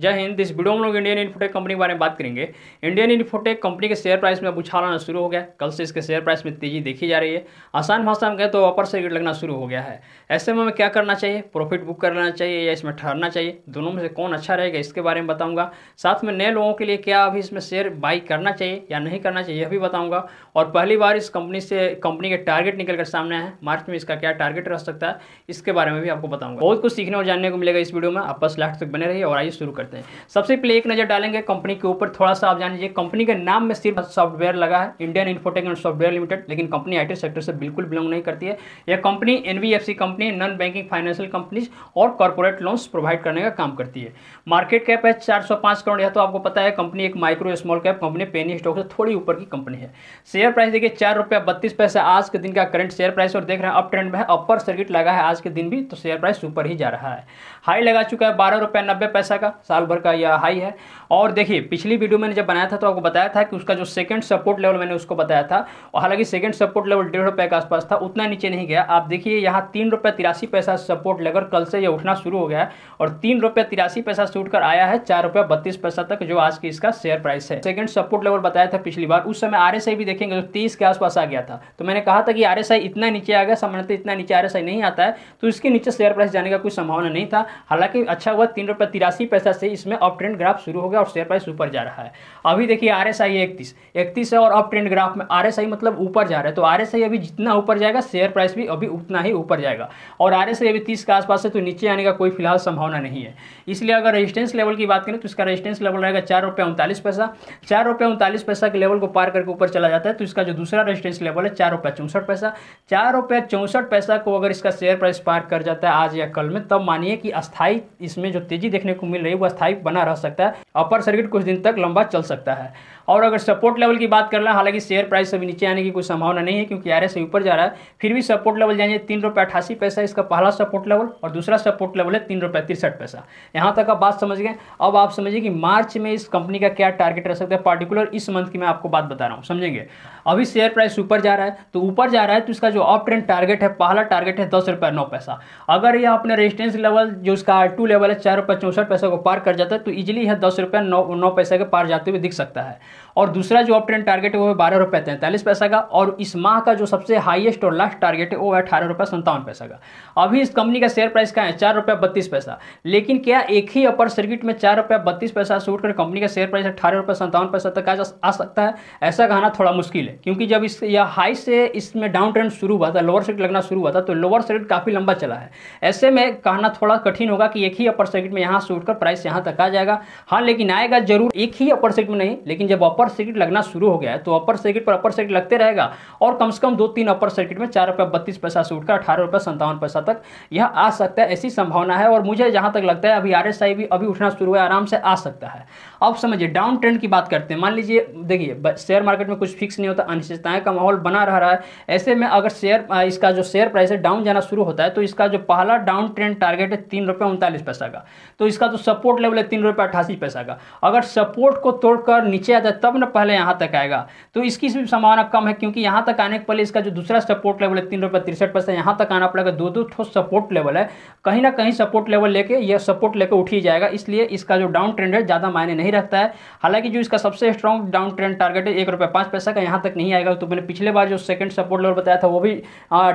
जय हिंद इस वीडियो में लोग इंडियन इन्फोटेक कंपनी के बारे में बात करेंगे इंडियन इन्फोटेक कंपनी के शेयर प्राइस में अब उछाल आना शुरू हो गया कल से इसके शेयर प्राइस में तेजी देखी जा रही है आसान भाषा में कहें तो अपर सर्किट लगना शुरू हो गया है ऐसे में हमें क्या करना चाहिए प्रॉफिट बुक कर लेना चाहिए या इसमें ठहरना चाहिए दोनों में से कौन अच्छा रहेगा इसके बारे में बताऊँगा साथ में नए लोगों के लिए क्या अभी इसमें शेयर बाई करना चाहिए या नहीं करना चाहिए यह भी बताऊँगा और पहली बार इस कंपनी से कंपनी के टारगेट निकल कर सामने आए मार्च में इसका क्या टारगेट रह सकता है इसके बारे में भी आपको बताऊँगा बहुत कुछ सीखने और जानने को मिलेगा इस वीडियो में आप बस लास्ट तक बने रहिए और आइए शुरू करते हैं सबसे पहले एक नज़र डालेंगे कंपनी के ऊपर थोड़ा सा आप जान लीजिए कंपनी के नाम में सिर्फ सॉफ्टवेयर लगा है Indian Infotech and software limited लेकिन कंपनी आई सेक्टर से बिल्कुल बिलोंग नहीं करती है यह company an company non banking financial companies और कॉर्पोरेट लोन्स प्रोवाइड करने का काम करती है मार्केट कैप है चार करोड़ यह तो आपको पता है कंपनी एक micro small cap company penny stock से थोड़ी ऊपर की कंपनी है शेयर प्राइस देखिए चार रुपया बत्तीस पैसा आज के दिन का करंट शेयर प्राइस और देख रहे हैं अप ट्रेंड में है अपर सर्किट लगा है आज के दिन भी तो शेयर प्राइस ऊपर ही जा रहा है हाई लगा चुका है बारह रुपया नब्बे पैसा का साल भर का यह हाई है और देखिए पिछली वीडियो मैंने जब बनाया था तो आपको बताया था कि उसका जो सेकंड सपोर्ट लेवल मैंने उसको बताया था और हालांकि सेकंड सपोर्ट लेवल डेढ़ रुपये के आसपास था उतना नीचे नहीं गया आप देखिए यहाँ तीन रुपये तिरासी पैसा सपोर्ट लेकर कल से यह उठना शुरू हो गया और तीन रुपये तिरासी पैसा से उठकर आया है चार रुपये बत्तीस पैसा तक जो आज की इसका शेयर प्राइस है सेकेंड सपोर्ट लेवल बताया था पिछली बार उस समय आर भी देखेंगे तो तीस के आसपास आ गया था तो मैंने कहा था कि आर इतना नीचे आ गया सामान्यतः इतना नीचे आर नहीं आता है तो इसके नीचे शेयर प्राइस जाने का कोई संभावना नहीं था हालांकि अच्छा हुआ तीन रुपये तिरासी पैसा से से इसमें अप ट्रेंड ग्राफ शुरू हो गया और शेयर प्राइस ऊपर जा रहा है अभी देखिए आर एस आई इकतीस इकतीस है और अप ट्रेंड ग्राफ में आर एस आई मतलब ऊपर जा रहा है तो आर एस आई अभी जितना ऊपर जाएगा शेयर प्राइस भी अभी उतना ही ऊपर जाएगा और आर एस आई अभी तीस के आसपास है तो नीचे आने का कोई फिलहाल संभावना नहीं है इसलिए अगर रजिस्टेंस लेवल की बात करें तो इसका रजिस्टेंस लेवल रहेगा चार रुपये उनतालीस पैसा चार रुपये उनतालीस पैसा के लेवल को पार करके ऊपर चला जाता है तो इसका जो दूसरा रजिस्टेंस लेवल है चार रुपये चौंसठ पैसा चार रुपये चौंसठ पैसा को अगर इसका शेयर प्राइस पार कर जाता है आज या कल में तब मानिए कि अस्थायी इसमें जो तेजी देखने को मिल रही है वह स्थायी बना रह सकता है अपर सर्किट कुछ दिन तक लंबा चल सकता है और अगर सपोर्ट लेवल की बात कर लें हालांकि शेयर प्राइस अभी नीचे आने की कोई संभावना नहीं है क्योंकि आर से ऊपर जा रहा है फिर भी सपोर्ट लेवल जाएंगे तीन रुपये अठासी पैसा इसका पहला सपोर्ट लेवल और दूसरा सपोर्ट लेवल है तीन रुपये तिरसठ पैसा यहाँ तक आप बात समझ गए अब आप समझिए कि मार्च में इस कंपनी का क्या टारगेट रह सकता है पार्टिकुलर इस मंथ की मैं आपको बात बता रहा हूँ समझेंगे अभी शेयर प्राइस ऊपर जा रहा है तो ऊपर जा रहा है तो इसका जो अप ट्रेंड टारगेट है पहला टारगेट है दस रुपये नौ पैसा अगर यह अपने रेजिस्टेंस लेवल जो उसका आर टू लेवल है चार रुपये चौंसठ पैसा को पार कर जाता है तो इजिली यह दस रुपये नौ नौ पैसा के पार जाते हुए दिख सकता है और दूसरा जो अप टारगेट है वो है बारह रुपये तैंतालीस पैसा का और इस माह का जो सबसे हाईएस्ट और लास्ट टारगेट है वो है अठारह रुपये संतावन पैसा का अभी इस कंपनी का शेयर प्राइस का है चार रुपये बत्तीस पैसा लेकिन क्या एक ही अपर सर्किट में चार रुपये बत्तीस पैसा से उठकर कंपनी का शेयर प्राइस अठारह रुपये संतावन पैसा तक आ सकता है ऐसा कहना थोड़ा मुश्किल है क्योंकि जब इस या हाई से इसमें डाउन ट्रेंड शुरू हुआ था लोअर सर्किट लगना शुरू हुआ था तो लोअर सर्किट काफ़ी लंबा चला है ऐसे में कहना थोड़ा कठिन होगा कि एक ही अपर सर्किट में यहाँ से उठकर प्राइस यहाँ तक आ जाएगा हाँ लेकिन आएगा जरूर एक ही अपर सर्किट में नहीं लेकिन जब अपर सर्किट लगना शुरू हो गया है तो अपर सर्किट पर अपर सर्किट लगते रहेगा और कम से कम दो तीन अपर सर्किट में चार रुपये बत्तीस पैसा से उठकर अठारह रुपये संतावन पैसा तक यह आ सकता है ऐसी संभावना है और मुझे जहाँ तक लगता है अभी आर भी अभी उठना शुरू हुआ आराम से आ सकता है अब समझिए डाउन ट्रेंड की बात करते हैं मान लीजिए देखिए शेयर मार्केट में कुछ फिक्स नहीं होता अनिश्चितताएं का माहौल बना रह रहा है ऐसे में अगर शेयर इसका जो शेयर प्राइस है डाउन जाना शुरू होता है तो इसका जो पहला डाउन ट्रेंड टारगेट है तीन रुपये उनतालीस पैसा का तो इसका जो सपोर्ट लेवल है तीन रुपये अट्ठासी पैसा का अगर सपोर्ट को तोड़कर नीचे आता तब ना पहले यहाँ तक आएगा तो इसकी भी संभावना कम है क्योंकि यहाँ तक आने के पहले इसका जो दूसरा सपोर्ट लेवल है तीन रुपये तिरसठ पैसा यहाँ तक आना पड़ेगा दो दो ठोस सपोर्ट लेवल है कहीं ना कहीं सपोर्ट लेवल लेके यह सपोर्ट लेकर उठ ही जाएगा इसलिए इसका जो डाउन ट्रेंड है ज़्यादा मायने नहीं रखता है हालांकि जो इसका सबसे स्ट्रॉन्ग डाउन ट्रेंड टारगेट है एक रुपये पाँच पैसा का यहाँ तक नहीं आएगा तो मैंने पिछले बार जो सेकंड सपोर्ट लेवल बताया था वो भी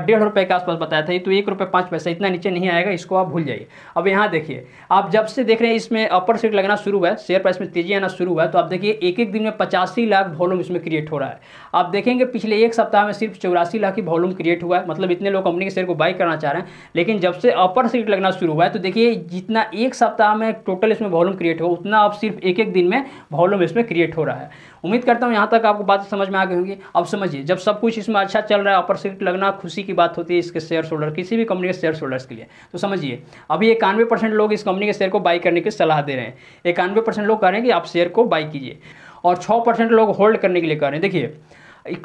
डेढ़ रुपये के आसपास बताया था तो एक रुपये पाँच पैसा इतना नीचे नहीं आएगा इसको आप भूल जाइए अब यहाँ देखिए आप जब से देख रहे हैं इसमें अपर सीट लगना शुरू हुआ है शेयर प्राइस में तेजी आना शुरू हुआ है तो आप देखिए एक एक दिन में में पचासी लाख वॉल्यूम इसमें क्रिएट हो रहा है आप देखेंगे पिछले एक सप्ताह में सिर्फ चौरासी लाख की वॉल्यूम क्रिएट हुआ है मतलब इतने लोग कंपनी के शेयर को बाई करना चाह रहे हैं लेकिन जब से अपर सीट लगना शुरू हुआ है तो देखिए जितना एक सप्ताह में टोटल इसमें वॉल्यूम क्रिएट हो उतना अब सिर्फ एक एक दिन में वॉल्यूम इसमें क्रिएट हो रहा है उम्मीद करता हूँ यहाँ तक आपको बात समझ में आ गई होगी अब समझिए जब सब कुछ इसमें अच्छा चल रहा है अपर सीट लगना खुशी की बात होती है इसके शेयर होल्डर किसी भी कंपनी के शेयर होल्डर्स के लिए तो समझिए अभी इक्यानवे परसेंट लोग इस कंपनी के शेयर को बाई करने की सलाह दे रहे हैं इक्यानवे परसेंट लोग कह रहे हैं कि आप शेयर को बाई कीजिए और छः परसेंट लोग होल्ड करने के लिए कह रहे हैं देखिए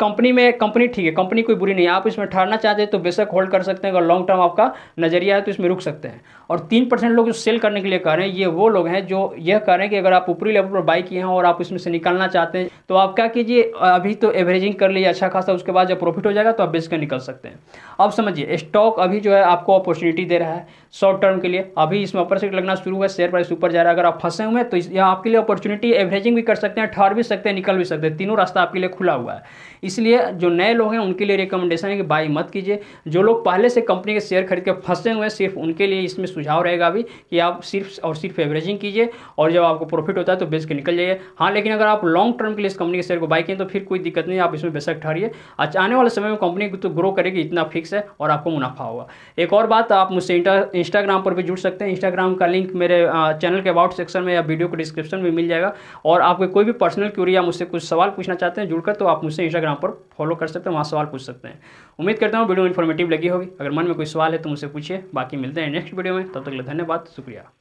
कंपनी में कंपनी ठीक है कंपनी कोई बुरी नहीं है आप इसमें ठहरना चाहते हैं तो बेशक होल्ड कर सकते हैं अगर लॉन्ग टर्म आपका नजरिया है तो इसमें रुक सकते हैं और तीन परसेंट लोग जो सेल करने के लिए कह रहे हैं ये वो लोग हैं जो यह कह रहे हैं कि अगर आप ऊपरी लेवल पर बाई किए हैं और आप इसमें से निकलना चाहते हैं तो आप क्या कीजिए अभी तो एवरेजिंग कर लीजिए अच्छा खासा उसके बाद जब प्रॉफिट हो जाएगा तो आप बेच कर निकल सकते हैं अब समझिए स्टॉक अभी जो है आपको अपॉर्चुनिटी दे रहा है शॉर्ट टर्म के लिए अभी इसमें अपर सेट लगना शुरू हुआ शेयर प्राइस ऊपर जा रहा है अगर आप फंसे हुए हैं तो यहाँ आपके लिए अपॉर्चुनिटी एवरेजिंग भी कर सकते हैं ठहर भी सकते हैं निकल भी सकते हैं तीनों रास्ता आपके लिए खुला हुआ है इसलिए जो नए लोग हैं उनके लिए रिकमेंडेशन है कि बाई मत कीजिए जो लोग पहले से कंपनी के शेयर खरीद के फंसे हुए हैं सिर्फ उनके लिए इसमें सुझाव रहेगा अभी कि आप सिर्फ और सिर्फ एवरेजिंग कीजिए और जब आपको प्रॉफिट होता है तो बेच के निकल जाइए हाँ लेकिन अगर आप लॉन्ग टर्म के लिए इस कंपनी के शेयर को बाई किए तो फिर कोई दिक्कत नहीं आप इसमें बेशक ठहरिए अच्छा आने वाले समय में कंपनी तो ग्रो करेगी इतना फिक्स है और आपको मुनाफा होगा एक और बात आप मुझसे इंस्टाग्राम पर भी जुड़ सकते हैं इंस्टाग्राम का लिंक मेरे चैनल के अबाउट सेक्शन में या वीडियो के डिस्क्रिप्शन में मिल जाएगा और आपको कोई भी पर्सनल क्यूरी या मुझसे कुछ सवाल पूछना चाहते हैं जुड़कर तो आप मुझसे इंस्टाग्राम पर फॉलो कर सकते हैं वहाँ सवाल पूछ सकते हैं उम्मीद करता हूँ वीडियो इन्फॉर्मेटिव लगी होगी अगर मन में कोई सवाल है तो मुझसे पूछिए बाकी मिलते हैं नेक्स्ट वीडियो में तब तक धन्यवाद शुक्रिया